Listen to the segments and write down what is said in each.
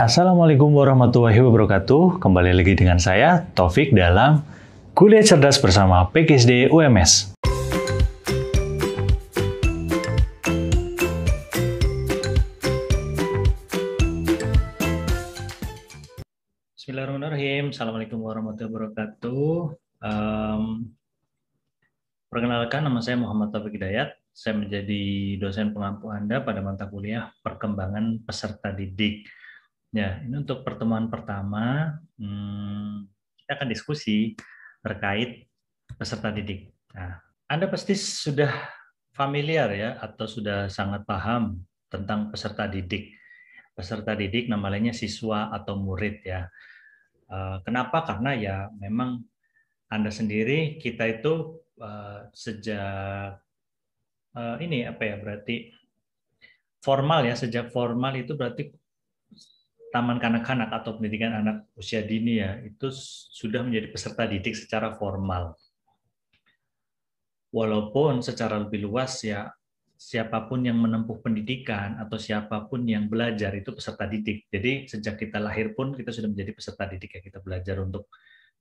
Assalamualaikum warahmatullahi wabarakatuh. Kembali lagi dengan saya, Taufik, dalam Kuliah Cerdas bersama PKSD UMS. Bismillahirrahmanirrahim. Assalamualaikum warahmatullahi wabarakatuh. Um, perkenalkan, nama saya Muhammad Taufik Dayat. Saya menjadi dosen pengampu Anda pada mata kuliah Perkembangan Peserta Didik Ya, ini untuk pertemuan pertama hmm, kita akan diskusi terkait peserta didik. Nah, Anda pasti sudah familiar ya atau sudah sangat paham tentang peserta didik. Peserta didik namanya siswa atau murid ya. Eh, kenapa? Karena ya memang Anda sendiri kita itu eh, sejak eh, ini apa ya berarti formal ya sejak formal itu berarti taman kanak-kanak atau pendidikan anak usia dini ya itu sudah menjadi peserta didik secara formal. Walaupun secara lebih luas ya siapapun yang menempuh pendidikan atau siapapun yang belajar itu peserta didik. Jadi sejak kita lahir pun kita sudah menjadi peserta didik ya kita belajar untuk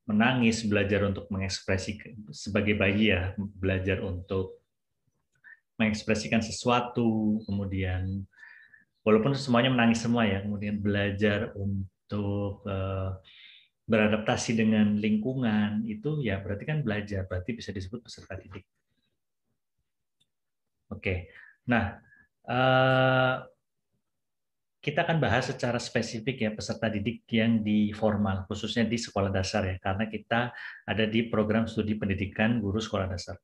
menangis, belajar untuk mengekspresi sebagai bayi ya, belajar untuk mengekspresikan sesuatu, kemudian walaupun semuanya menangis semua ya kemudian belajar untuk uh, beradaptasi dengan lingkungan itu ya berarti kan belajar berarti bisa disebut peserta didik oke nah uh, kita akan bahas secara spesifik ya peserta didik yang di formal khususnya di sekolah dasar ya karena kita ada di program studi pendidikan guru sekolah dasar.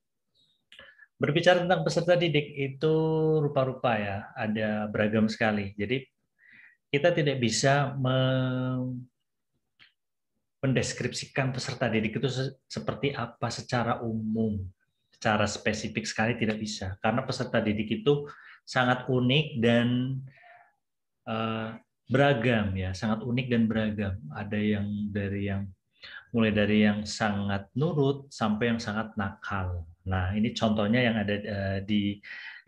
Berbicara tentang peserta didik itu rupa-rupa ya, ada beragam sekali. Jadi kita tidak bisa mendeskripsikan peserta didik itu seperti apa secara umum, secara spesifik sekali tidak bisa. Karena peserta didik itu sangat unik dan eh, beragam ya, sangat unik dan beragam. Ada yang dari yang mulai dari yang sangat nurut sampai yang sangat nakal Nah, ini contohnya yang ada eh, di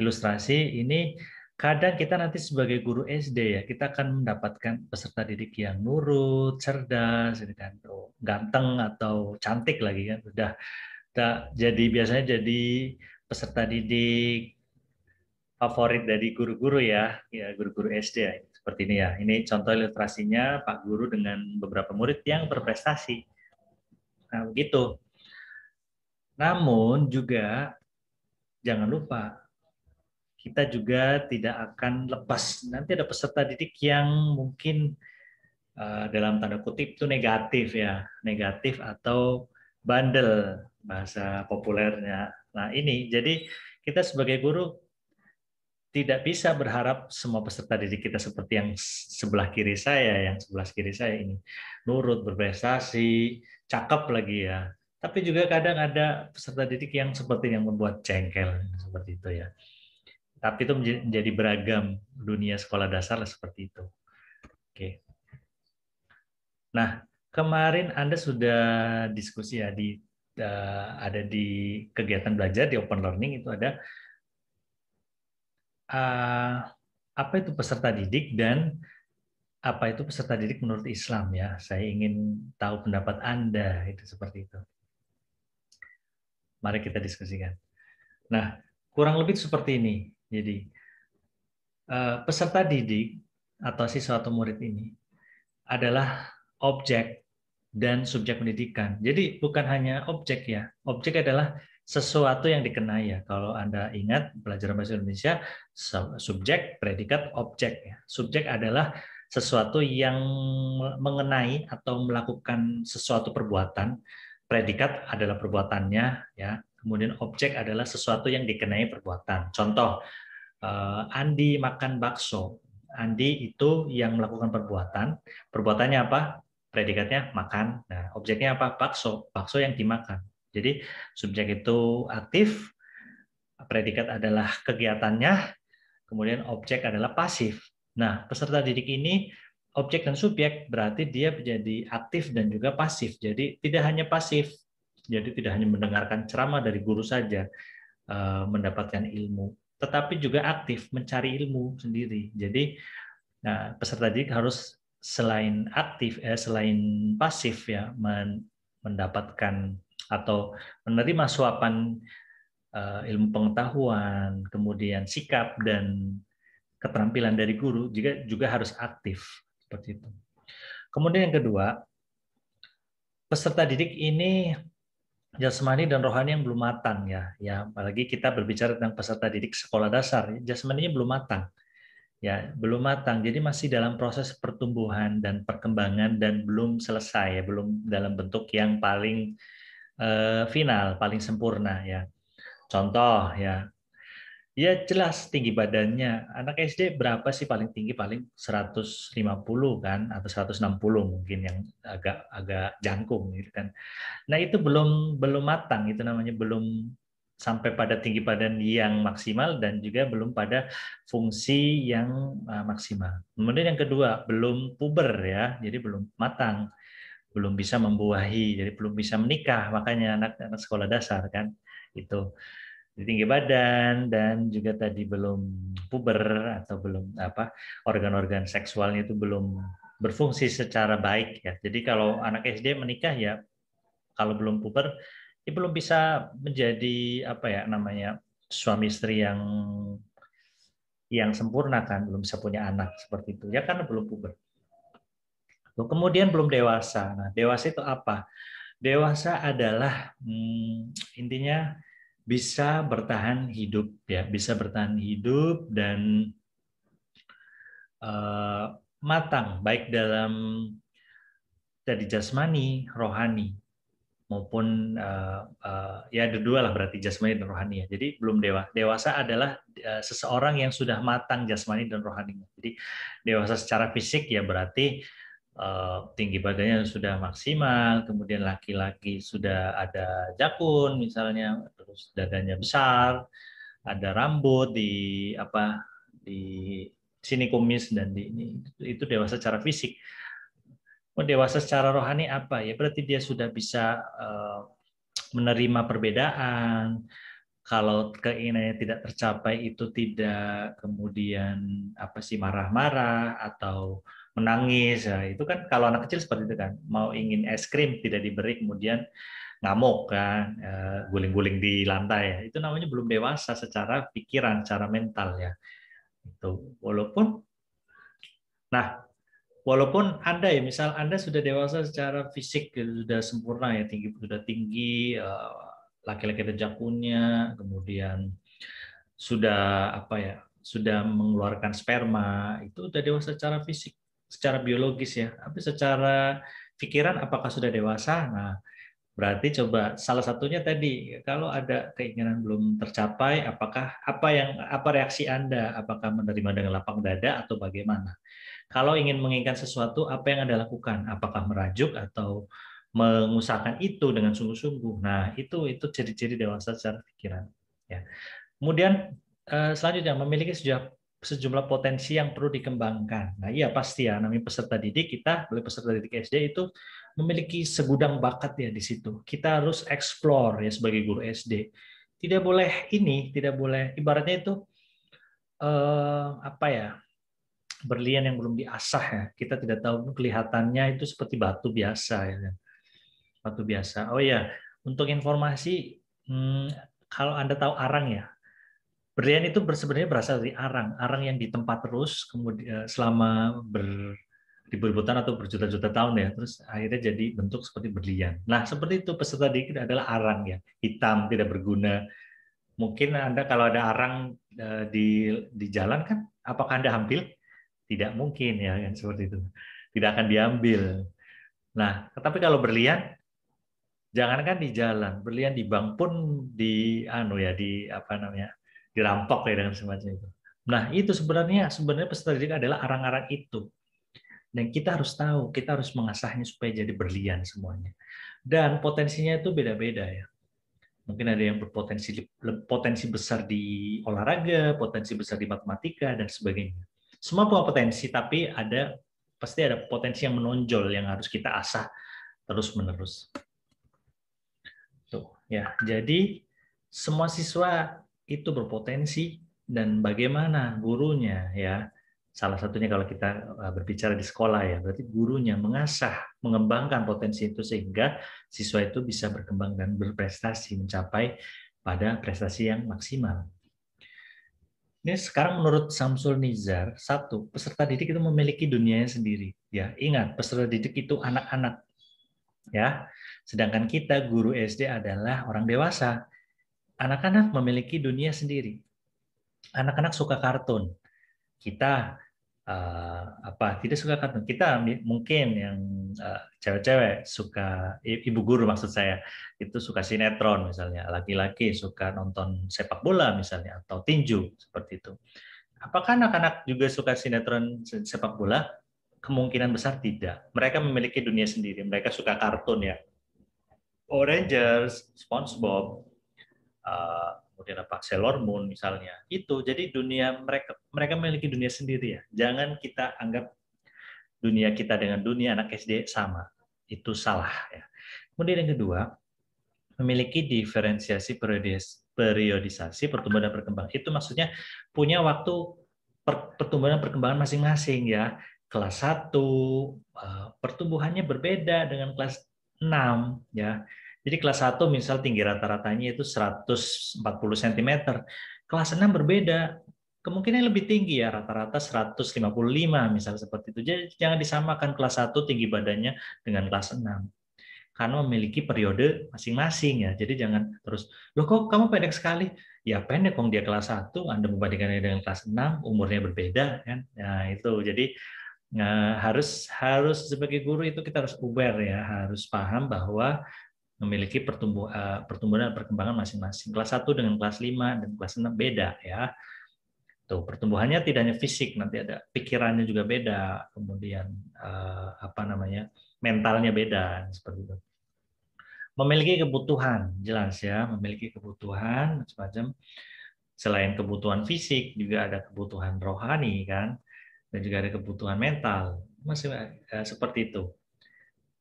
ilustrasi ini kadang kita nanti sebagai guru SD ya kita akan mendapatkan peserta didik yang nurut, cerdas, kan, ganteng atau cantik lagi kan sudah tak jadi biasanya jadi peserta didik favorit dari guru-guru ya, ya guru-guru SD ya. Seperti ini ya. Ini contoh ilustrasinya Pak Guru dengan beberapa murid yang berprestasi. Nah, begitu. Namun juga jangan lupa kita juga tidak akan lepas. Nanti ada peserta didik yang mungkin uh, dalam tanda kutip itu negatif ya, negatif atau bandel bahasa populernya. Nah ini jadi kita sebagai guru tidak bisa berharap semua peserta didik kita seperti yang sebelah kiri saya, yang sebelah kiri saya ini nurut, berprestasi, cakep lagi ya. Tapi juga kadang ada peserta didik yang seperti yang membuat cengkel seperti itu ya. Tapi itu menjadi beragam dunia sekolah dasar seperti itu. Oke. Nah, kemarin Anda sudah diskusi ya di eh, ada di kegiatan belajar di open learning itu ada eh, apa itu peserta didik dan apa itu peserta didik menurut Islam ya. Saya ingin tahu pendapat Anda itu seperti itu. Mari kita diskusikan. Nah, kurang lebih seperti ini. Jadi, eh, peserta didik atau siswa atau murid ini adalah objek dan subjek pendidikan. Jadi, bukan hanya objek ya. Objek adalah sesuatu yang dikenai ya. Kalau Anda ingat pelajaran bahasa Indonesia, subjek, predikat, objek ya. Subjek adalah sesuatu yang mengenai atau melakukan sesuatu perbuatan. Predikat adalah perbuatannya ya. Kemudian objek adalah sesuatu yang dikenai perbuatan. Contoh, eh, Andi makan bakso. Andi itu yang melakukan perbuatan. Perbuatannya apa? Predikatnya makan. Nah, objeknya apa? Bakso. Bakso yang dimakan. Jadi subjek itu aktif, predikat adalah kegiatannya, kemudian objek adalah pasif. Nah, peserta didik ini objek dan subjek berarti dia menjadi aktif dan juga pasif. Jadi tidak hanya pasif, jadi tidak hanya mendengarkan ceramah dari guru saja eh, mendapatkan ilmu, tetapi juga aktif mencari ilmu sendiri. Jadi nah, peserta didik harus selain aktif, eh, selain pasif ya mendapatkan atau menerima suapan uh, ilmu pengetahuan, kemudian sikap dan keterampilan dari guru juga juga harus aktif seperti itu. Kemudian yang kedua, peserta didik ini jasmani dan rohani yang belum matang ya ya apalagi kita berbicara tentang peserta didik sekolah dasar ya, jasmaninya belum matang ya belum matang jadi masih dalam proses pertumbuhan dan perkembangan dan belum selesai ya belum dalam bentuk yang paling eh, final paling sempurna ya contoh ya Ya jelas tinggi badannya. Anak SD berapa sih paling tinggi? Paling 150 kan atau 160 mungkin yang agak agak jangkung gitu kan. Nah, itu belum belum matang itu namanya belum sampai pada tinggi badan yang maksimal dan juga belum pada fungsi yang eh, maksimal. Kemudian yang kedua, belum puber ya, jadi belum matang, belum bisa membuahi, jadi belum bisa menikah, makanya anak-anak sekolah dasar kan itu tinggi badan dan juga tadi belum puber atau belum apa organ-organ seksualnya itu belum berfungsi secara baik ya. Jadi kalau anak SD menikah ya kalau belum puber ya belum bisa menjadi apa ya namanya suami istri yang yang sempurna kan belum bisa punya anak seperti itu ya karena belum puber. Kemudian belum dewasa. Nah, dewasa itu apa? Dewasa adalah hmm, intinya bisa bertahan hidup ya bisa bertahan hidup dan uh, matang baik dalam dari jasmani rohani maupun uh, uh, ya ada dua lah berarti jasmani dan rohani ya jadi belum dewa dewasa adalah uh, seseorang yang sudah matang jasmani dan rohaninya jadi dewasa secara fisik ya berarti Eh, tinggi badannya sudah maksimal, kemudian laki-laki sudah ada jakun misalnya, terus dadanya besar, ada rambut di apa di sini kumis dan di ini itu dewasa secara fisik. mau oh, dewasa secara rohani apa ya? Berarti dia sudah bisa eh, menerima perbedaan. Kalau keinginannya tidak tercapai itu tidak kemudian apa sih marah-marah atau menangis nah, itu kan kalau anak kecil seperti itu kan mau ingin es krim tidak diberi kemudian ngamuk kan ya, guling-guling di lantai ya. itu namanya belum dewasa secara pikiran secara mental ya itu walaupun nah walaupun anda ya misal anda sudah dewasa secara fisik sudah sempurna ya tinggi sudah tinggi eh, laki-laki jakunnya kemudian sudah apa ya sudah mengeluarkan sperma itu sudah dewasa secara fisik secara biologis ya, tapi secara pikiran apakah sudah dewasa? Nah, berarti coba salah satunya tadi kalau ada keinginan belum tercapai, apakah apa yang apa reaksi Anda? Apakah menerima dengan lapang dada atau bagaimana? Kalau ingin menginginkan sesuatu, apa yang Anda lakukan? Apakah merajuk atau mengusahakan itu dengan sungguh-sungguh. Nah, itu itu ciri-ciri dewasa secara pikiran. Ya. Kemudian eh, selanjutnya memiliki sejauh sejumlah potensi yang perlu dikembangkan. Nah, iya pasti ya namanya peserta didik kita, boleh peserta didik SD itu memiliki segudang bakat ya di situ. Kita harus explore ya sebagai guru SD. Tidak boleh ini, tidak boleh ibaratnya itu eh, apa ya? berlian yang belum diasah ya. Kita tidak tahu kelihatannya itu seperti batu biasa ya. Batu biasa. Oh iya untuk informasi hmm, kalau Anda tahu arang ya, Berlian itu sebenarnya berasal dari arang, arang yang tempat terus kemudian eh, selama ber atau berjuta-juta tahun ya, terus akhirnya jadi bentuk seperti berlian. Nah, seperti itu peserta dikit adalah arang ya, hitam, tidak berguna. Mungkin Anda kalau ada arang eh, di di jalan kan, apakah Anda ambil? Tidak mungkin ya, kan seperti itu. Tidak akan diambil. Nah, tetapi kalau berlian jangankan di jalan, berlian di bank pun di anu ya, di apa namanya? dirampok ya dengan semacam itu. Nah itu sebenarnya sebenarnya peserta didik adalah arang-arang itu. Dan kita harus tahu, kita harus mengasahnya supaya jadi berlian semuanya. Dan potensinya itu beda-beda ya. Mungkin ada yang berpotensi potensi besar di olahraga, potensi besar di matematika dan sebagainya. Semua punya potensi, tapi ada pasti ada potensi yang menonjol yang harus kita asah terus menerus. Tuh, ya. Jadi semua siswa itu berpotensi dan bagaimana gurunya ya salah satunya kalau kita eh, berbicara di sekolah ya berarti gurunya mengasah mengembangkan potensi itu sehingga siswa itu bisa berkembang dan berprestasi mencapai pada prestasi yang maksimal. Ini sekarang menurut Samsul Nizar satu peserta didik itu memiliki dunianya sendiri ya ingat peserta didik itu anak-anak ya sedangkan kita guru SD adalah orang dewasa anak-anak memiliki dunia sendiri. Anak-anak suka kartun. Kita uh, apa tidak suka kartun kita mungkin yang uh, cewek-cewek suka ibu guru maksud saya itu suka sinetron misalnya laki-laki suka nonton sepak bola misalnya atau tinju seperti itu apakah anak-anak juga suka sinetron sepak bola kemungkinan besar tidak mereka memiliki dunia sendiri mereka suka kartun ya Orangers, SpongeBob Eh, kemudian apa Sailor Moon misalnya itu jadi dunia mereka mereka memiliki dunia sendiri ya jangan kita anggap dunia kita dengan dunia anak SD sama itu salah ya kemudian yang kedua memiliki diferensiasi periodis, periodisasi pertumbuhan dan perkembangan itu maksudnya punya waktu per, pertumbuhan dan perkembangan masing-masing ya kelas 1 eh, pertumbuhannya berbeda dengan kelas 6 ya jadi kelas 1 misal tinggi rata-ratanya itu 140 cm. Kelas 6 berbeda. Kemungkinan lebih tinggi ya, rata-rata 155 misal seperti itu. Jadi jangan disamakan kelas 1 tinggi badannya dengan kelas 6. Karena memiliki periode masing-masing ya. Jadi jangan terus, loh kok kamu pendek sekali? Ya pendek kong dia kelas 1, Anda membandingkannya dengan kelas 6, umurnya berbeda kan. Nah itu, jadi Nah, harus harus sebagai guru itu kita harus aware ya, harus paham bahwa memiliki pertumbuhan eh, pertumbuhan dan perkembangan masing-masing. Kelas 1 dengan kelas 5 dan kelas 6 beda ya. Tuh, pertumbuhannya tidak hanya fisik, nanti ada pikirannya juga beda, kemudian eh, apa namanya? mentalnya beda seperti itu. Memiliki kebutuhan, jelas ya, memiliki kebutuhan semacam Selain kebutuhan fisik juga ada kebutuhan rohani kan dan juga ada kebutuhan mental. Masih eh, seperti itu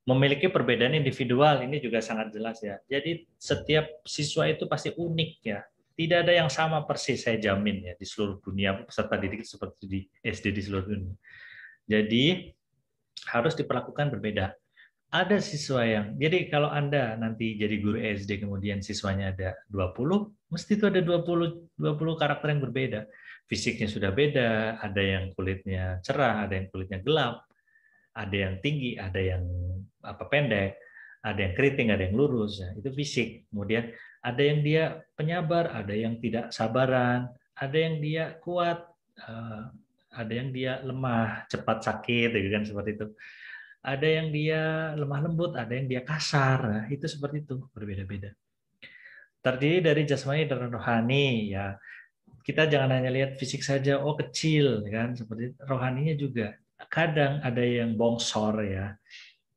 memiliki perbedaan individual ini juga sangat jelas ya. Jadi setiap siswa itu pasti unik ya. Tidak ada yang sama persis saya jamin ya di seluruh dunia peserta didik seperti di SD di seluruh dunia. Jadi harus diperlakukan berbeda. Ada siswa yang, jadi kalau Anda nanti jadi guru SD kemudian siswanya ada 20, mesti itu ada 20, 20 karakter yang berbeda. Fisiknya sudah beda, ada yang kulitnya cerah, ada yang kulitnya gelap, ada yang tinggi, ada yang apa pendek, ada yang keriting, ada yang lurus, ya, itu fisik. Kemudian ada yang dia penyabar, ada yang tidak sabaran, ada yang dia kuat, eh, ada yang dia lemah, cepat sakit, gitu kan seperti itu. Ada yang dia lemah lembut, ada yang dia kasar, nah, itu seperti itu berbeda-beda. Terdiri dari jasmani dan rohani, ya kita jangan hanya lihat fisik saja, oh kecil, kan seperti itu. rohaninya juga kadang ada yang bongsor ya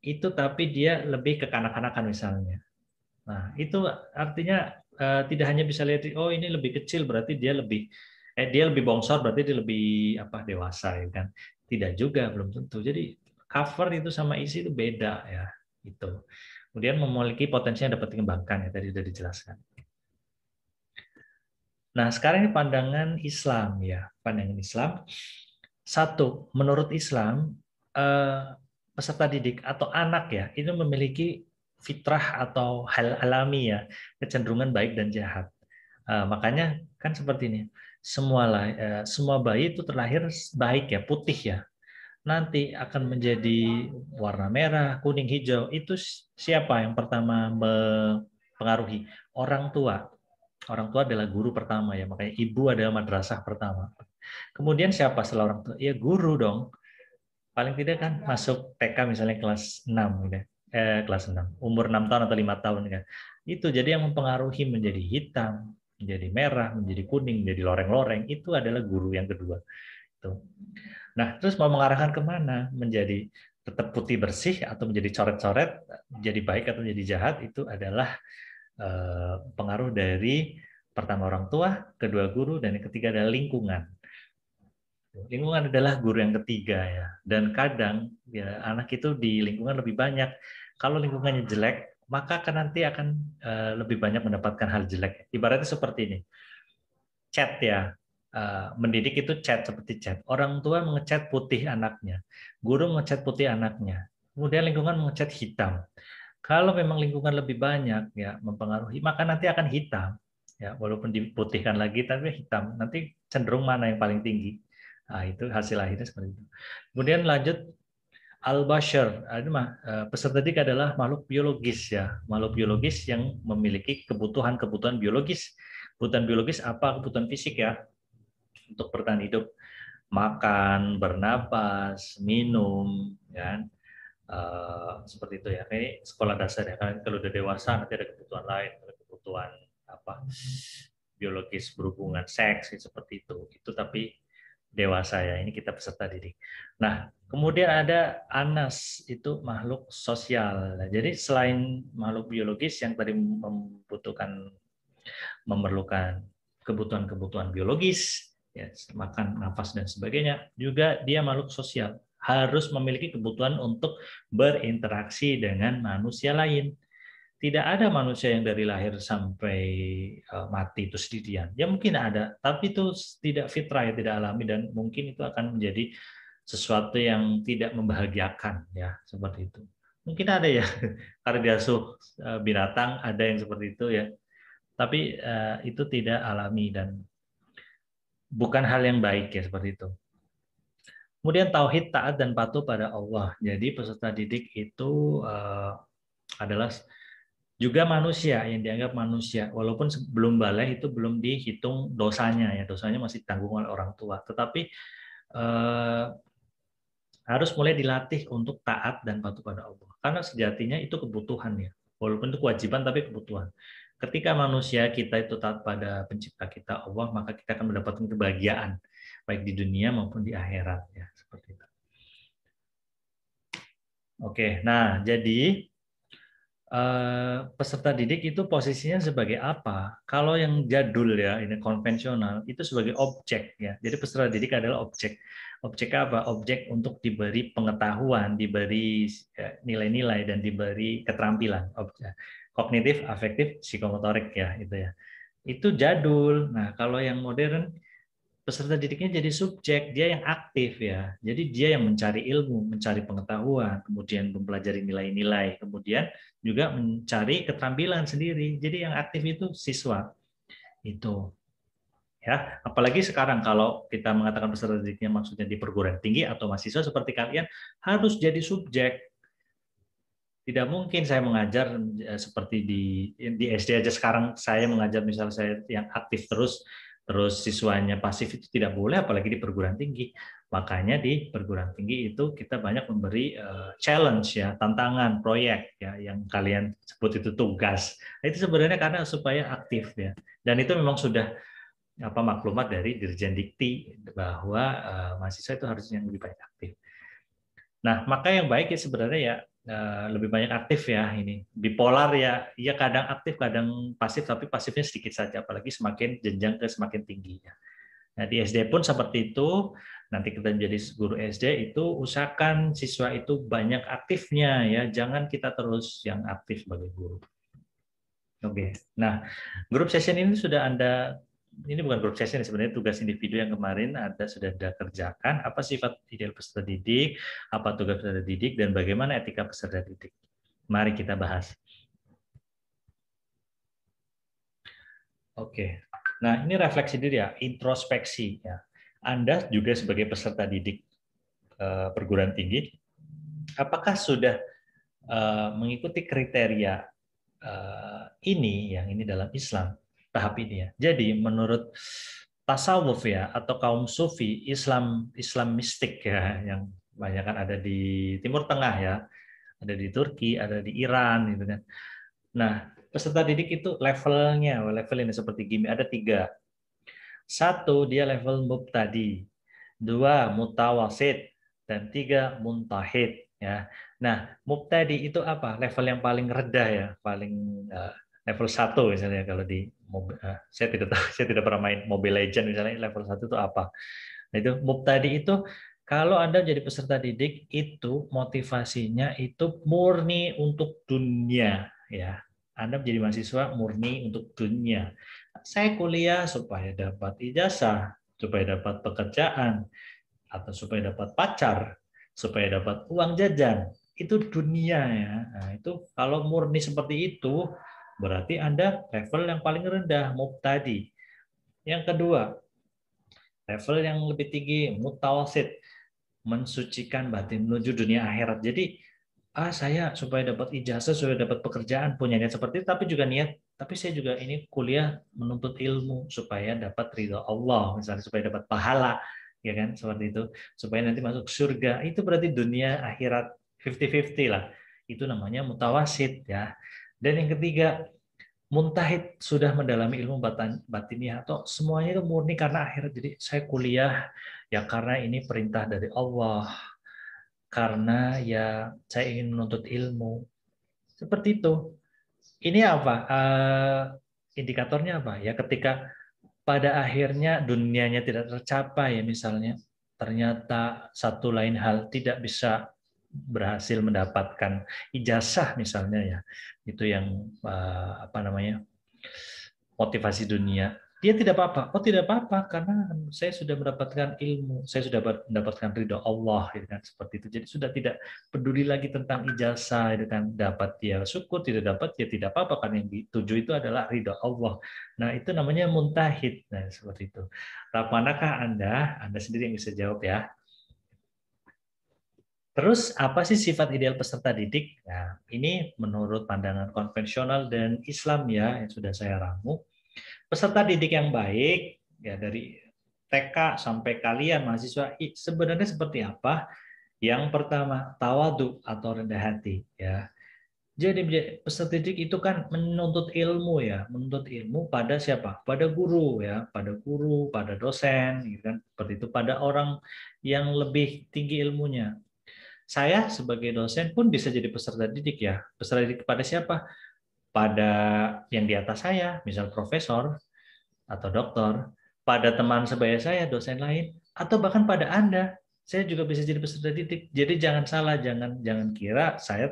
itu tapi dia lebih ke kanak-kanakan misalnya nah itu artinya uh, tidak hanya bisa lihat oh ini lebih kecil berarti dia lebih eh dia lebih bongsor berarti dia lebih apa dewasa ya kan tidak juga belum tentu jadi cover itu sama isi itu beda ya itu kemudian memiliki potensi yang dapat dikembangkan ya tadi sudah dijelaskan Nah, sekarang ini pandangan Islam ya, pandangan Islam. Satu, menurut Islam, eh, peserta didik atau anak ya, itu memiliki fitrah atau hal alami ya, kecenderungan baik dan jahat. Eh, makanya kan seperti ini, semua eh, semua bayi itu terlahir baik ya, putih ya. Nanti akan menjadi warna merah, kuning, hijau. Itu siapa yang pertama mempengaruhi? Orang tua. Orang tua adalah guru pertama ya, makanya ibu adalah madrasah pertama Kemudian siapa setelah orang tua? Ya guru dong. Paling tidak kan masuk TK misalnya kelas 6 gitu. Ya. Eh, kelas 6, umur 6 tahun atau lima tahun kan. Itu jadi yang mempengaruhi menjadi hitam, menjadi merah, menjadi kuning, menjadi loreng-loreng itu adalah guru yang kedua. Tuh. Nah, terus mau mengarahkan kemana? Menjadi tetap putih bersih atau menjadi coret-coret, jadi baik atau menjadi jahat itu adalah eh, pengaruh dari pertama orang tua, kedua guru, dan yang ketiga adalah lingkungan. Lingkungan adalah guru yang ketiga ya. Dan kadang ya anak itu di lingkungan lebih banyak. Kalau lingkungannya jelek, maka akan nanti akan eh, lebih banyak mendapatkan hal jelek. Ibaratnya seperti ini. Chat ya. Uh, mendidik itu chat seperti chat. Orang tua mengecat putih anaknya, guru mengecat putih anaknya, kemudian lingkungan mengecat hitam. Kalau memang lingkungan lebih banyak ya mempengaruhi, maka nanti akan hitam ya walaupun diputihkan lagi tapi hitam nanti cenderung mana yang paling tinggi Nah, itu hasil akhirnya seperti itu. Kemudian lanjut al-bashar. Ah, ini mah eh, Peserta didik adalah makhluk biologis ya, makhluk biologis yang memiliki kebutuhan-kebutuhan biologis. Kebutuhan biologis apa? Kebutuhan fisik ya untuk bertahan hidup. Makan, bernapas, minum, ya kan? Uh, seperti itu ya. Ini sekolah dasar ya. Kan kalau udah dewasa nanti ada kebutuhan lain, ada kebutuhan apa? biologis berhubungan seks seperti itu. Itu tapi dewasa ya. Ini kita peserta didik. Nah, kemudian ada anas itu makhluk sosial. Nah, jadi selain makhluk biologis yang tadi membutuhkan memerlukan kebutuhan-kebutuhan biologis, ya, makan, nafas dan sebagainya, juga dia makhluk sosial harus memiliki kebutuhan untuk berinteraksi dengan manusia lain tidak ada manusia yang dari lahir sampai eh, mati itu sendirian. Ya mungkin ada, tapi itu tidak fitrah ya, tidak alami dan mungkin itu akan menjadi sesuatu yang tidak membahagiakan ya seperti itu. Mungkin ada ya karena eh, binatang ada yang seperti itu ya. Tapi eh, itu tidak alami dan bukan hal yang baik ya seperti itu. Kemudian tauhid taat dan patuh pada Allah. Jadi peserta didik itu adalah juga manusia yang dianggap manusia walaupun sebelum balai itu belum dihitung dosanya ya dosanya masih ditanggung oleh orang tua tetapi eh, harus mulai dilatih untuk taat dan patuh pada Allah karena sejatinya itu kebutuhan ya walaupun itu kewajiban tapi kebutuhan ketika manusia kita itu taat pada pencipta kita Allah maka kita akan mendapatkan kebahagiaan baik di dunia maupun di akhirat ya seperti itu oke nah jadi Eh, peserta didik itu posisinya sebagai apa? Kalau yang jadul ya, ini konvensional, itu sebagai objek ya. Jadi peserta didik adalah objek. Objek apa? Objek untuk diberi pengetahuan, diberi ya, nilai-nilai dan diberi keterampilan. Objek. Ya. Kognitif, afektif, psikomotorik ya itu ya. Itu jadul. Nah, kalau yang modern peserta didiknya jadi subjek, dia yang aktif ya. Jadi dia yang mencari ilmu, mencari pengetahuan, kemudian mempelajari nilai-nilai, kemudian juga mencari keterampilan sendiri. Jadi yang aktif itu siswa. Itu. Ya, apalagi sekarang kalau kita mengatakan peserta didiknya maksudnya di perguruan tinggi atau mahasiswa seperti kalian harus jadi subjek. Tidak mungkin saya mengajar eh, seperti di di SD aja sekarang saya mengajar misalnya saya yang aktif terus terus siswanya pasif itu tidak boleh apalagi di perguruan tinggi. Makanya di perguruan tinggi itu kita banyak memberi uh, challenge ya, tantangan, proyek ya yang kalian sebut itu tugas. Nah, itu sebenarnya karena supaya aktif ya. Dan itu memang sudah apa maklumat dari Dirjen Dikti bahwa uh, mahasiswa itu harusnya lebih banyak aktif. Nah, maka yang baik ya sebenarnya ya Eh, lebih banyak aktif ya ini bipolar ya ya kadang aktif kadang pasif tapi pasifnya sedikit saja apalagi semakin jenjang ke semakin tingginya nah di SD pun seperti itu nanti kita jadi guru SD itu usahakan siswa itu banyak aktifnya ya jangan kita terus yang aktif sebagai guru oke nah grup session ini sudah anda ini bukan group session sebenarnya tugas individu yang kemarin ada sudah ada kerjakan apa sifat ideal peserta didik apa tugas peserta didik dan bagaimana etika peserta didik mari kita bahas oke nah ini refleksi diri ya introspeksi ya anda juga sebagai peserta didik eh, perguruan tinggi apakah sudah eh, mengikuti kriteria eh, ini yang ini dalam Islam tahap ini ya. Jadi menurut tasawuf ya atau kaum sufi Islam Islam mistik ya yang banyak kan ada di Timur Tengah ya, ada di Turki, ada di Iran gitu kan. Nah peserta didik itu levelnya level ini seperti gini ada tiga. Satu dia level mubtadi, dua mutawasid dan tiga muntahid ya. Nah, mubtadi itu apa? Level yang paling rendah ya, paling uh, level 1 misalnya kalau di eh, saya tidak tahu saya tidak pernah main Mobile Legend misalnya level 1 itu apa. Nah itu mubtadi tadi itu kalau Anda jadi peserta didik itu motivasinya itu murni untuk dunia ya. Anda menjadi mahasiswa murni untuk dunia. Saya kuliah supaya dapat ijazah, supaya dapat pekerjaan atau supaya dapat pacar, supaya dapat uang jajan. Itu dunia ya. Nah, itu kalau murni seperti itu, berarti Anda level yang paling rendah tadi Yang kedua, level yang lebih tinggi mutawasid, mensucikan batin menuju dunia akhirat. Jadi ah saya supaya dapat ijazah, supaya dapat pekerjaan punya niat seperti itu, tapi juga niat tapi saya juga ini kuliah menuntut ilmu supaya dapat ridho Allah misalnya supaya dapat pahala ya kan seperti itu supaya nanti masuk surga itu berarti dunia akhirat 50-50 lah itu namanya mutawasid ya dan yang ketiga, muntahid sudah mendalami ilmu batin, batiniah atau semuanya itu murni karena akhir. Jadi saya kuliah ya karena ini perintah dari Allah. Karena ya saya ingin menuntut ilmu. Seperti itu. Ini apa? Uh, indikatornya apa? Ya ketika pada akhirnya dunianya tidak tercapai ya misalnya ternyata satu lain hal tidak bisa berhasil mendapatkan ijazah misalnya ya itu yang eh, apa namanya motivasi dunia dia tidak apa-apa oh tidak apa-apa karena saya sudah mendapatkan ilmu saya sudah mendapatkan ridho Allah gitu kan seperti itu jadi sudah tidak peduli lagi tentang ijazah gitu kan dapat dia syukur tidak dapat dia tidak apa-apa karena yang dituju itu adalah ridho Allah nah itu namanya muntahid nah seperti itu manakah anda anda sendiri yang bisa jawab ya Terus apa sih sifat ideal peserta didik? Nah, ini menurut pandangan konvensional dan Islam ya yang sudah saya ramu. Peserta didik yang baik ya dari TK sampai kalian mahasiswa sebenarnya seperti apa? Yang pertama, tawadu atau rendah hati ya. Jadi peserta didik itu kan menuntut ilmu ya, menuntut ilmu pada siapa? Pada guru ya, pada guru, pada dosen, gitu kan? Seperti itu pada orang yang lebih tinggi ilmunya saya sebagai dosen pun bisa jadi peserta didik ya. Peserta didik kepada siapa? Pada yang di atas saya, misal profesor atau dokter, pada teman sebaya saya, dosen lain, atau bahkan pada Anda. Saya juga bisa jadi peserta didik. Jadi jangan salah, jangan jangan kira saya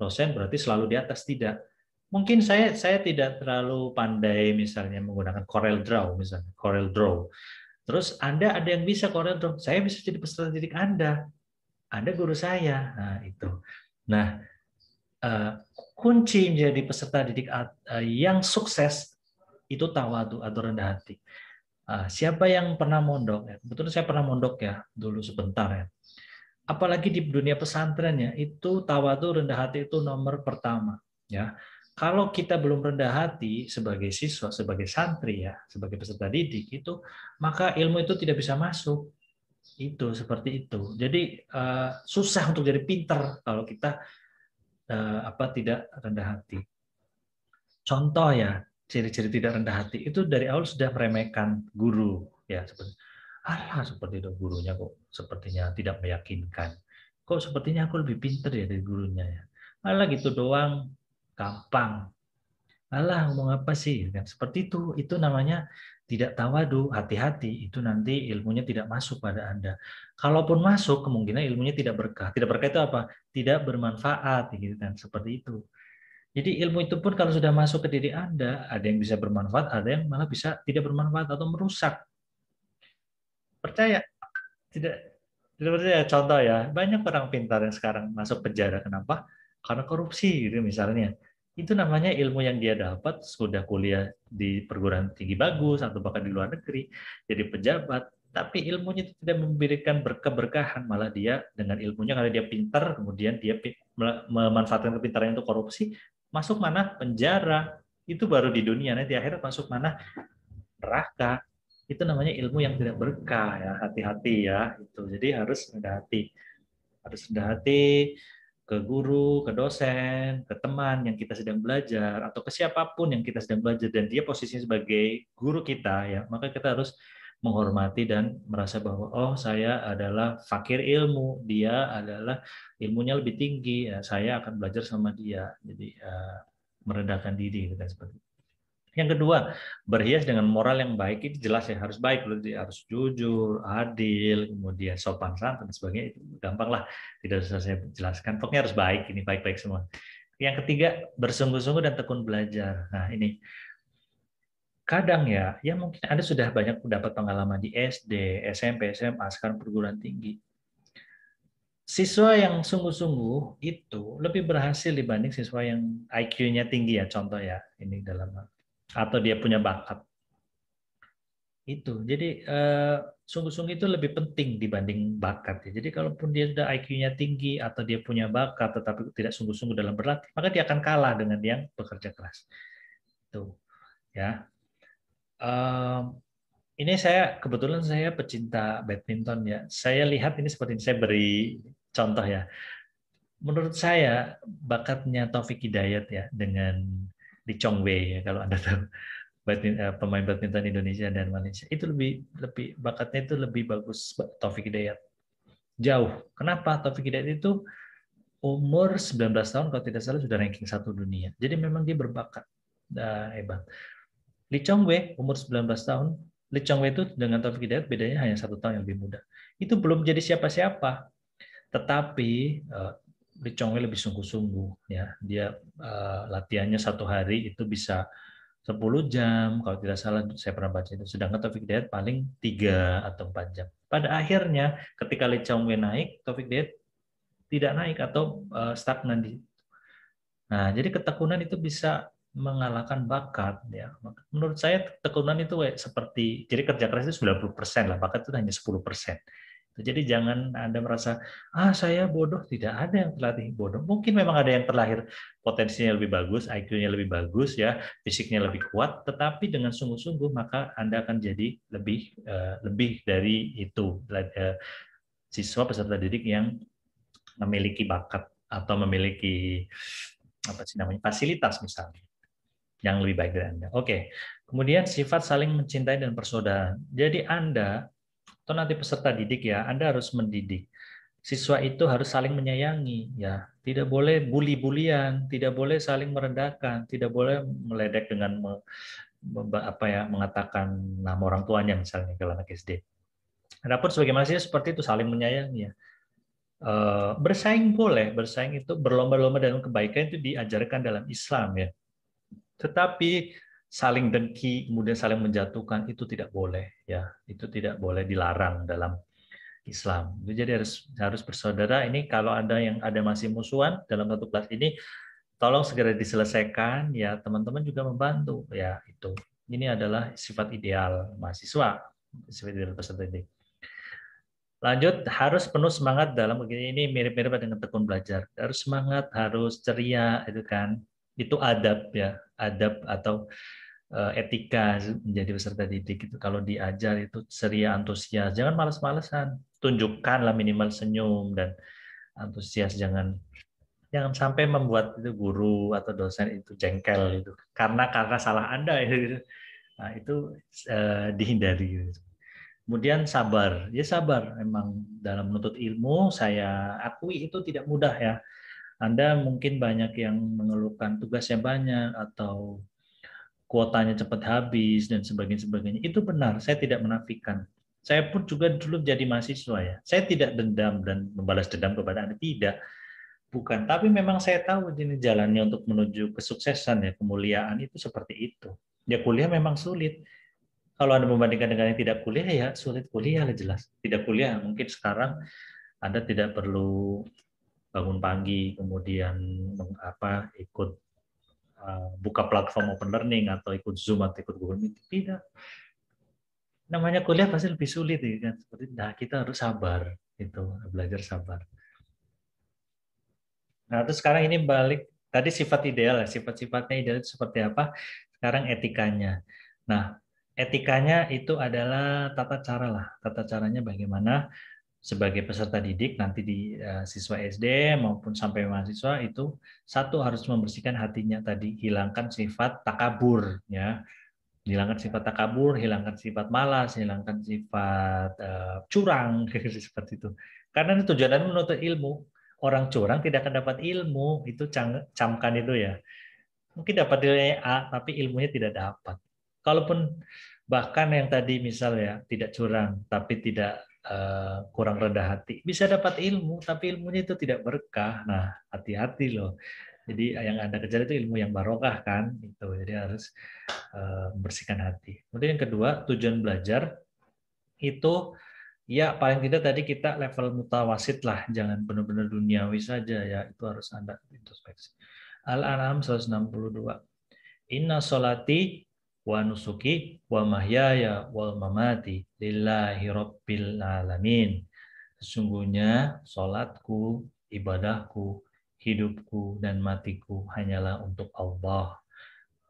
dosen berarti selalu di atas tidak. Mungkin saya saya tidak terlalu pandai misalnya menggunakan Corel Draw misalnya, Corel Draw. Terus Anda ada yang bisa Corel Draw, saya bisa jadi peserta didik Anda. Anda guru saya. Nah, itu. Nah, eh, kunci menjadi peserta didik eh, yang sukses itu tawadu atau rendah hati. Ah, siapa yang pernah mondok? Ya, kebetulan saya pernah mondok ya dulu sebentar ya. Apalagi di dunia pesantren ya, itu tawadu rendah hati itu nomor pertama ya. Kalau kita belum rendah hati sebagai siswa, sebagai santri ya, sebagai peserta didik itu, maka ilmu itu tidak bisa masuk itu seperti itu. Jadi uh, susah untuk jadi pinter kalau kita uh, apa tidak rendah hati. Contoh ya, ciri-ciri tidak rendah hati itu dari awal sudah meremehkan guru ya seperti alah seperti itu gurunya kok sepertinya tidak meyakinkan. Kok sepertinya aku lebih pinter ya dari gurunya ya. alah gitu doang gampang Allah ngomong apa sih kan seperti itu itu namanya tidak tawadu hati-hati itu nanti ilmunya tidak masuk pada anda kalaupun masuk kemungkinan ilmunya tidak berkah tidak berkah itu apa tidak bermanfaat ya gitu kan seperti itu jadi ilmu itu pun kalau sudah masuk ke diri anda ada yang bisa bermanfaat ada yang malah bisa tidak bermanfaat atau merusak percaya tidak tidak percaya contoh ya banyak orang pintar yang sekarang masuk penjara kenapa karena korupsi gitu misalnya itu namanya ilmu yang dia dapat sudah kuliah di perguruan tinggi bagus atau bahkan di luar negeri jadi pejabat tapi ilmunya itu tidak memberikan berkeberkahan malah dia dengan ilmunya karena dia pintar kemudian dia memanfaatkan kepintarannya untuk korupsi masuk mana penjara itu baru di dunia nanti akhirnya masuk mana neraka itu namanya ilmu yang tidak berkah ya hati-hati ya itu jadi harus rendah hati harus rendah hati ke guru, ke dosen, ke teman yang kita sedang belajar, atau ke siapapun yang kita sedang belajar, dan dia posisinya sebagai guru kita, ya, maka kita harus menghormati dan merasa bahwa oh saya adalah fakir ilmu, dia adalah ilmunya lebih tinggi, ya, saya akan belajar sama dia, jadi uh, eh, merendahkan diri dan seperti itu. Yang kedua, berhias dengan moral yang baik itu jelas ya harus baik, berarti harus jujur, adil, kemudian sopan santun dan sebagainya itu gampang lah, tidak usah saya jelaskan. Pokoknya harus baik, ini baik-baik semua. Yang ketiga, bersungguh-sungguh dan tekun belajar. Nah ini kadang ya, ya mungkin Anda sudah banyak mendapat pengalaman di SD, SMP, SMA, sekarang perguruan tinggi. Siswa yang sungguh-sungguh itu lebih berhasil dibanding siswa yang IQ-nya tinggi ya, contoh ya, ini dalam atau dia punya bakat itu jadi eh, sungguh-sungguh itu lebih penting dibanding bakat ya jadi kalaupun dia sudah IQ-nya tinggi atau dia punya bakat tetapi tidak sungguh-sungguh dalam berlatih maka dia akan kalah dengan yang bekerja keras itu ya eh, ini saya kebetulan saya pecinta badminton ya saya lihat ini seperti ini saya beri contoh ya menurut saya bakatnya Taufik Hidayat ya dengan di Wei ya kalau anda tahu eh, pemain badminton Indonesia dan Malaysia itu lebih lebih bakatnya itu lebih bagus Taufik Hidayat jauh kenapa Taufik Hidayat itu umur 19 tahun kalau tidak salah sudah ranking satu dunia jadi memang dia berbakat nah, hebat Li Chong Wei umur 19 tahun Li Chong Wei itu dengan Taufik Hidayat bedanya hanya satu tahun yang lebih muda itu belum jadi siapa-siapa tetapi eh, Lee lebih sungguh-sungguh ya. Dia uh, latihannya satu hari itu bisa 10 jam kalau tidak salah saya pernah baca itu. Sedangkan Taufik Hidayat paling 3 atau 4 jam. Pada akhirnya ketika Lee naik, Taufik Hidayat tidak naik atau uh, stagnan di Nah, jadi ketekunan itu bisa mengalahkan bakat ya. Menurut saya ketekunan itu eh, seperti jadi kerja keras itu 90% lah, bakat itu hanya 10%. Jadi jangan Anda merasa, ah saya bodoh, tidak ada yang terlatih bodoh. Mungkin memang ada yang terlahir potensinya lebih bagus, IQ-nya lebih bagus, ya fisiknya lebih kuat, tetapi dengan sungguh-sungguh maka Anda akan jadi lebih uh, lebih dari itu eh, siswa peserta didik yang memiliki bakat atau memiliki apa sih namanya fasilitas misalnya yang lebih baik dari Anda. Oke. Kemudian sifat saling mencintai dan persaudaraan. Jadi Anda atau nanti peserta didik ya, Anda harus mendidik. Siswa itu harus saling menyayangi ya, tidak boleh bully-bulian, tidak boleh saling merendahkan, tidak boleh meledek dengan me, apa ya mengatakan nama orang tuanya misalnya kalau anak SD. Adapun sebagai manusia seperti itu saling menyayangi ya. Eh, bersaing boleh, bersaing itu berlomba-lomba dalam kebaikan itu diajarkan dalam Islam ya. Tetapi saling dengki kemudian saling menjatuhkan itu tidak boleh ya itu tidak boleh dilarang dalam Islam jadi harus harus bersaudara ini kalau ada yang ada masih musuhan dalam satu kelas ini tolong segera diselesaikan ya teman-teman juga membantu ya itu ini adalah sifat ideal mahasiswa sifat ideal peserta didik Lanjut, harus penuh semangat dalam begini ini mirip-mirip dengan tekun belajar. Harus semangat, harus ceria, itu kan. Itu adab ya adab atau eh, etika menjadi peserta didik itu kalau diajar itu seria antusias jangan malas-malesan tunjukkanlah minimal senyum dan antusias jangan jangan sampai membuat itu guru atau dosen itu jengkel itu karena karena salah anda itu nah, itu eh, dihindari gitu. kemudian sabar ya sabar emang dalam menuntut ilmu saya akui itu tidak mudah ya anda mungkin banyak yang mengeluhkan tugasnya banyak atau kuotanya cepat habis dan sebagainya sebagainya. Itu benar, saya tidak menafikan. Saya pun juga dulu jadi mahasiswa ya. Saya tidak dendam dan membalas dendam kepada Anda tidak. Bukan, tapi memang saya tahu ini jalannya untuk menuju kesuksesan ya, kemuliaan itu seperti itu. Ya kuliah memang sulit. Kalau Anda membandingkan dengan yang tidak kuliah ya sulit kuliah lah jelas. Tidak kuliah mungkin sekarang Anda tidak perlu bangun pagi kemudian apa ikut uh, buka platform open learning atau ikut Zoom atau ikut Google Meet tidak namanya kuliah pasti lebih sulit ya kan seperti nah kita harus sabar itu belajar sabar nah terus sekarang ini balik tadi sifat ideal lah ya. sifat-sifatnya ideal itu seperti apa sekarang etikanya nah etikanya itu adalah tata cara lah tata caranya bagaimana sebagai peserta didik nanti di eh, siswa SD maupun sampai mahasiswa itu satu harus membersihkan hatinya tadi hilangkan sifat takabur ya hilangkan sifat takabur hilangkan sifat malas hilangkan sifat uh, curang gitu, seperti itu karena tujuan menuntut ilmu orang curang tidak akan dapat ilmu itu camkan itu ya mungkin dapat nilai A tapi ilmunya tidak dapat kalaupun bahkan yang tadi misal ya tidak curang tapi tidak Eh, kurang rendah hati bisa dapat ilmu tapi ilmunya itu tidak berkah nah hati-hati loh jadi yang anda kejar itu ilmu yang barokah kan itu jadi harus eh, membersihkan hati kemudian yang kedua tujuan belajar itu ya paling tidak tadi kita level mutawasit lah jangan benar-benar duniawi saja ya itu harus anda introspeksi al-an'am 162 inna solati wa nusuki wa mahyaya wal mamati lillahi rabbil alamin. Sesungguhnya salatku, ibadahku, hidupku dan matiku hanyalah untuk Allah.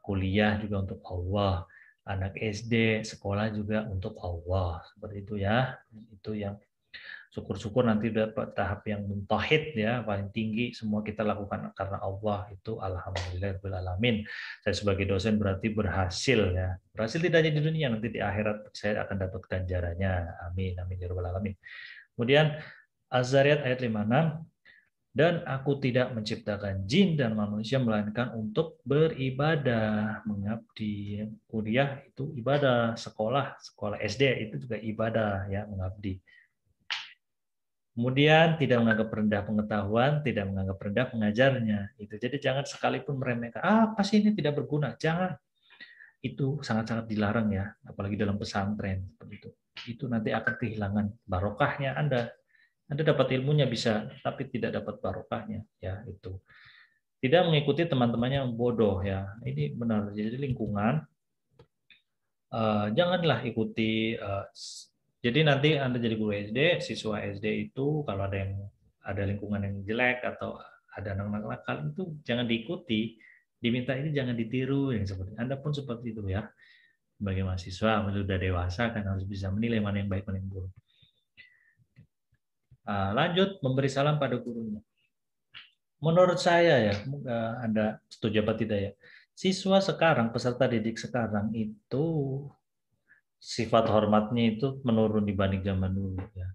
Kuliah juga untuk Allah, anak SD, sekolah juga untuk Allah. Seperti itu ya. Itu yang syukur-syukur nanti dapat tahap yang mentahid ya paling tinggi semua kita lakukan karena Allah itu alhamdulillah alamin saya sebagai dosen berarti berhasil ya berhasil tidak hanya di dunia nanti di akhirat saya akan dapat ganjarannya amin amin ya rabbal alamin kemudian Az-Zariyat ayat 56 dan aku tidak menciptakan jin dan manusia melainkan untuk beribadah, mengabdi. Kuliah itu ibadah, sekolah, sekolah SD itu juga ibadah ya, mengabdi. Kemudian tidak menganggap rendah pengetahuan, tidak menganggap rendah pengajarnya. Itu jadi jangan sekalipun meremehkan. Ah, apa sih ini tidak berguna? Jangan. Itu sangat-sangat dilarang ya, apalagi dalam pesantren begitu. itu. nanti akan kehilangan barokahnya Anda. Anda dapat ilmunya bisa, tapi tidak dapat barokahnya ya itu. Tidak mengikuti teman-temannya yang bodoh ya. Ini benar. Jadi lingkungan uh, janganlah ikuti uh, jadi nanti Anda jadi guru SD, siswa SD itu kalau ada yang ada lingkungan yang jelek atau ada anak-anak nakal itu jangan diikuti, diminta ini jangan ditiru yang seperti Anda pun seperti itu ya. Sebagai mahasiswa sudah dewasa kan harus bisa menilai mana yang baik mana yang buruk. Ah, lanjut memberi salam pada gurunya. Menurut saya ya, eh, Anda setuju apa tidak ya? Siswa sekarang, peserta didik sekarang itu sifat hormatnya itu menurun dibanding zaman dulu. Ya.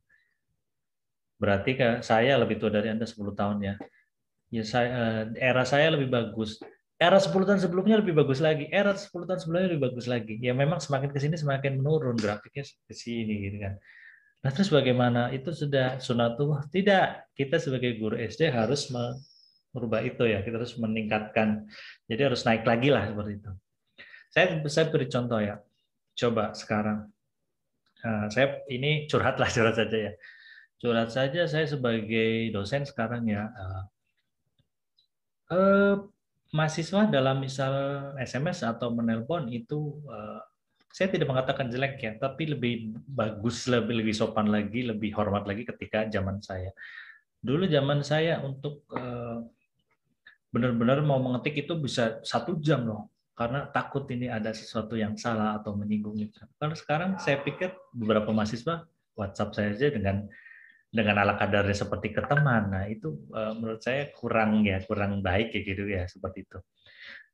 Berarti saya lebih tua dari Anda 10 tahun ya. Ya saya, eh, era saya lebih bagus. Era 10 tahun sebelumnya lebih bagus lagi. Era 10 tahun sebelumnya lebih bagus lagi. Ya memang semakin ke sini semakin menurun grafiknya ke sini gitu kan. Nah terus bagaimana? Itu sudah sunatullah? Tidak. Kita sebagai guru SD harus merubah itu ya. Kita harus meningkatkan. Jadi harus naik lagi lah seperti itu. Saya saya beri contoh ya coba sekarang nah, saya ini curhat lah curhat saja ya. Curhat saja saya sebagai dosen sekarang ya. Eh, eh, mahasiswa dalam misal SMS atau menelpon itu eh, saya tidak mengatakan jelek ya, tapi lebih bagus, lebih lebih sopan lagi, lebih hormat lagi ketika zaman saya. Dulu zaman saya untuk benar-benar mau mengetik itu bisa satu jam loh karena takut ini ada sesuatu yang salah atau menyinggung gitu. Karena sekarang saya pikir beberapa mahasiswa WhatsApp saya aja dengan dengan ala kadarnya seperti ke teman. Nah, itu uh, menurut saya kurang ya, kurang baik ya gitu ya, seperti itu.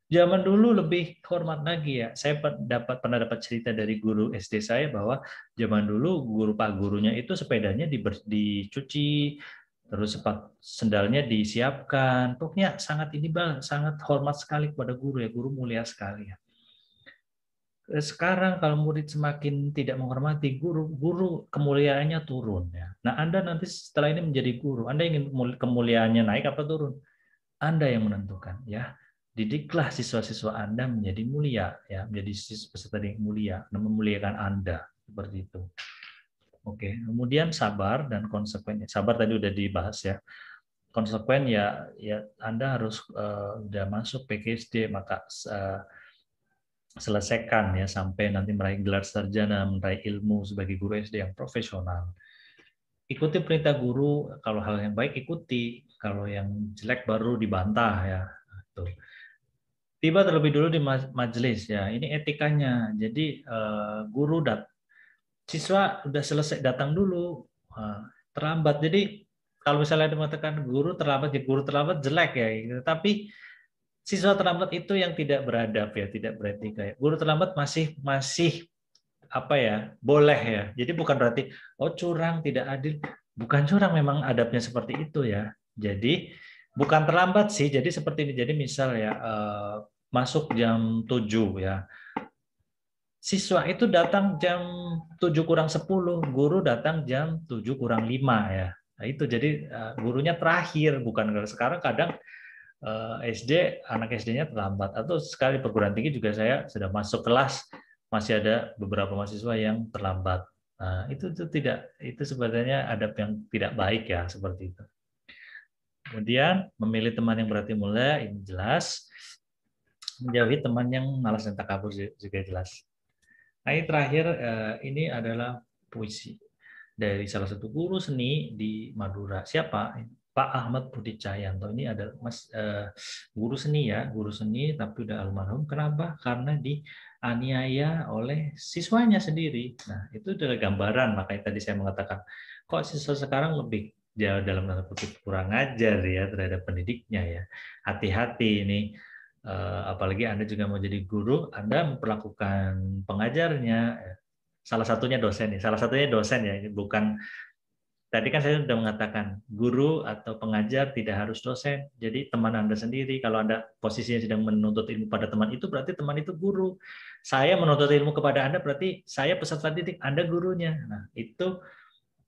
Zaman dulu lebih hormat lagi ya. Saya dapat pernah dapat cerita dari guru SD saya bahwa zaman dulu guru pak gurunya itu sepedanya di, dicuci, terus sepat sendalnya disiapkan. Pokoknya sangat ini banget sangat hormat sekali kepada guru ya, guru mulia sekali ya. Eh, sekarang kalau murid semakin tidak menghormati guru, guru kemuliaannya turun ya. Nah, Anda nanti setelah ini menjadi guru, Anda ingin kemuliaannya naik apa turun? Anda yang menentukan ya. Didiklah siswa-siswa Anda menjadi mulia ya, menjadi siswa peserta didik mulia dan memuliakan Anda seperti itu. Oke, kemudian sabar dan konsekuensinya. Sabar tadi udah dibahas ya. Konsekuen ya, ya Anda harus uh, udah masuk PKSD maka uh, selesaikan ya sampai nanti meraih gelar sarjana, meraih ilmu sebagai guru SD yang profesional. Ikuti perintah guru, kalau hal yang baik ikuti, kalau yang jelek baru dibantah ya. Tuh. Gitu. Tiba terlebih dulu di majelis ya. Ini etikanya. Jadi uh, guru dat siswa udah selesai datang dulu terlambat jadi kalau misalnya dimatakan guru terlambat ya guru terlambat jelek ya tapi siswa terlambat itu yang tidak beradab ya tidak berarti kayak guru terlambat masih masih apa ya boleh ya jadi bukan berarti oh curang tidak adil bukan curang memang adabnya seperti itu ya jadi bukan terlambat sih jadi seperti ini jadi misal ya eh, masuk jam 7 ya siswa itu datang jam 7 kurang 10, guru datang jam 7 kurang 5 ya. Nah, itu jadi eh, gurunya terakhir bukan sekarang kadang eh, SD anak SD-nya terlambat atau sekali perguruan tinggi juga saya sudah masuk kelas masih ada beberapa mahasiswa yang terlambat. Nah, itu itu tidak itu sebenarnya adab yang tidak baik ya seperti itu. Kemudian memilih teman yang berarti mulai ini jelas menjauhi teman yang malas dan takabur juga jelas. Nah, ini terakhir eh, ini adalah puisi dari salah satu guru seni di Madura. Siapa? Pak Ahmad Budi Cahyanto ini adalah mas eh, guru seni ya, guru seni tapi udah almarhum. Kenapa? Karena dianiaya oleh siswanya sendiri. Nah itu adalah gambaran makanya tadi saya mengatakan kok siswa sekarang lebih jauh dalam tanda kutip kurang ajar ya terhadap pendidiknya ya. Hati-hati ini Eh, apalagi Anda juga mau jadi guru, Anda memperlakukan pengajarnya, eh, salah satunya dosen ya, salah satunya dosen ya, bukan tadi kan saya sudah mengatakan guru atau pengajar tidak harus dosen, jadi teman Anda sendiri. Kalau Anda posisinya sedang menuntut ilmu pada teman itu berarti teman itu guru. Saya menuntut ilmu kepada Anda berarti saya peserta didik, Anda gurunya. Nah itu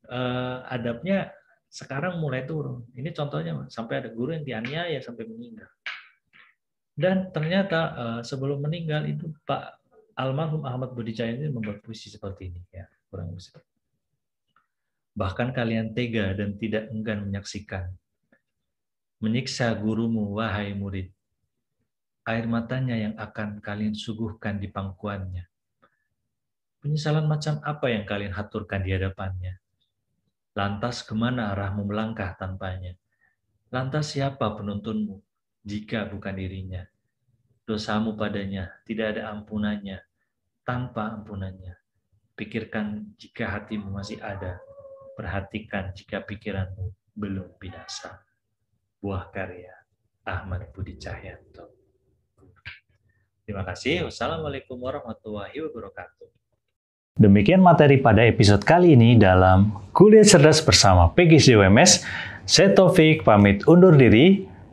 eh, adabnya sekarang mulai turun. Ini contohnya sampai ada guru yang dianiaya sampai meninggal dan ternyata uh, sebelum meninggal itu Pak almarhum Ahmad Budi Cahaya ini membuat puisi seperti ini ya kurang lebih. Bahkan kalian tega dan tidak enggan menyaksikan, menyiksa gurumu wahai murid. Air matanya yang akan kalian suguhkan di pangkuannya. Penyesalan macam apa yang kalian haturkan di hadapannya? Lantas kemana arahmu melangkah tanpanya? Lantas siapa penuntunmu? jika bukan dirinya. Dosamu padanya, tidak ada ampunannya, tanpa ampunannya. Pikirkan jika hatimu masih ada, perhatikan jika pikiranmu belum binasa. Buah karya Ahmad Budi Cahyanto. Terima kasih. Wassalamualaikum warahmatullahi wabarakatuh. Demikian materi pada episode kali ini dalam Kuliah Cerdas bersama WMS. Saya Taufik pamit undur diri.